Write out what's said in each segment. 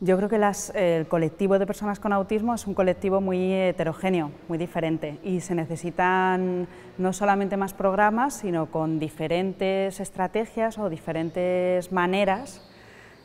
Yo creo que el colectivo de personas con autismo es un colectivo muy heterogéneo, muy diferente y se necesitan no solamente más programas, sino con diferentes estrategias o diferentes maneras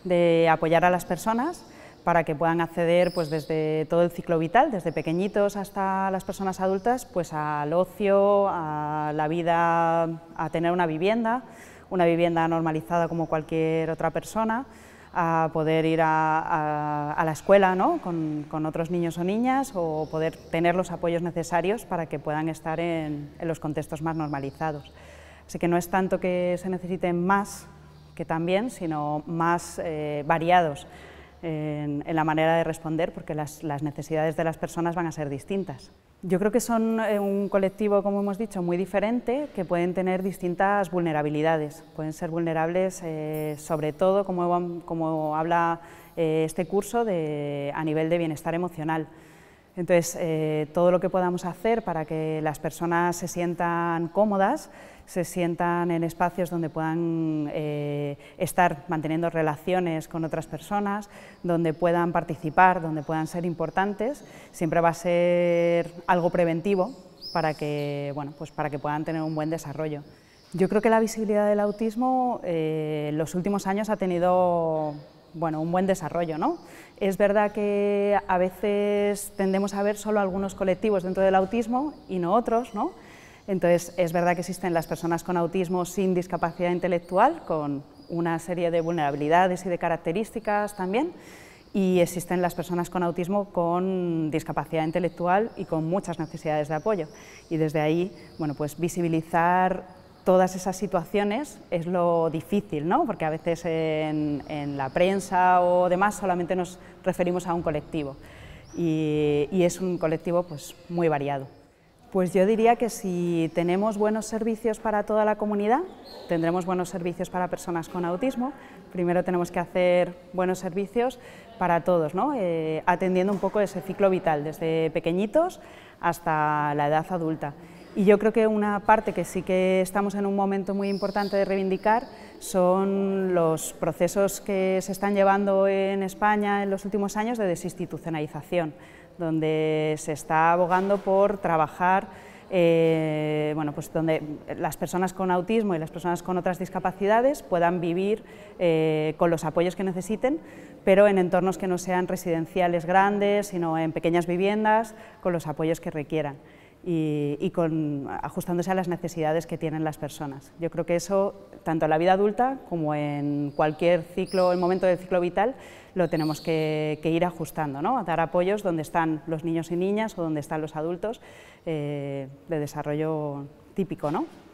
de apoyar a las personas para que puedan acceder pues, desde todo el ciclo vital, desde pequeñitos hasta las personas adultas, pues al ocio, a la vida, a tener una vivienda, una vivienda normalizada como cualquier otra persona, a poder ir a, la escuela con, otros niños o niñas o poder tener los apoyos necesarios para que puedan estar en, los contextos más normalizados. Así que no es tanto que se necesiten más que también, sino más eh, variados en, la manera de responder, porque las, necesidades de las personas van a ser distintas. Yo creo que son eh, un colectivo, como hemos dicho, muy diferente, que pueden tener distintas vulnerabilidades. Pueden ser vulnerables, eh, sobre todo, como, habla eh, este curso, a nivel de bienestar emocional. Entonces, eh, todo lo que podamos hacer para que las personas se sientan cómodas, se sientan en espacios donde puedan eh, estar manteniendo relaciones con otras personas, donde puedan participar, donde puedan ser importantes, siempre va a ser algo preventivo para que, bueno, pues para que puedan tener un buen desarrollo. Yo creo que la visibilidad del autismo eh, en los últimos años ha tenido bueno, un buen desarrollo. ¿no? Es verdad que a veces tendemos a ver solo algunos colectivos dentro del autismo y no otros. ¿no? Entonces, es verdad que existen las personas con autismo sin discapacidad intelectual, con una serie de vulnerabilidades y de características también, y existen las personas con autismo con discapacidad intelectual y con muchas necesidades de apoyo. Y desde ahí, bueno, pues visibilizar todas esas situaciones es lo difícil, ¿no? porque a veces en, la prensa o demás solamente nos referimos a un colectivo y, es un colectivo pues, muy variado. Pues yo diría que si tenemos buenos servicios para toda la comunidad, tendremos buenos servicios para personas con autismo. Primero tenemos que hacer buenos servicios para todos, ¿no? Eh, atendiendo un poco ese ciclo vital, desde pequeñitos hasta la edad adulta. Y yo creo que una parte que sí que estamos en un momento muy importante de reivindicar son los procesos que se están llevando en España en los últimos años de desinstitucionalización, donde se está abogando por trabajar eh, pues donde las personas con autismo y las personas con otras discapacidades puedan vivir eh, con los apoyos que necesiten, pero en entornos que no sean residenciales grandes, sino en pequeñas viviendas, con los apoyos que requieran y, ajustándose a las necesidades que tienen las personas. Yo creo que eso, tanto en la vida adulta como en cualquier ciclo, el momento del ciclo vital, lo tenemos que, ir ajustando, ¿no? a dar apoyos donde están los niños y niñas o donde están los adultos eh, de desarrollo típico. ¿no?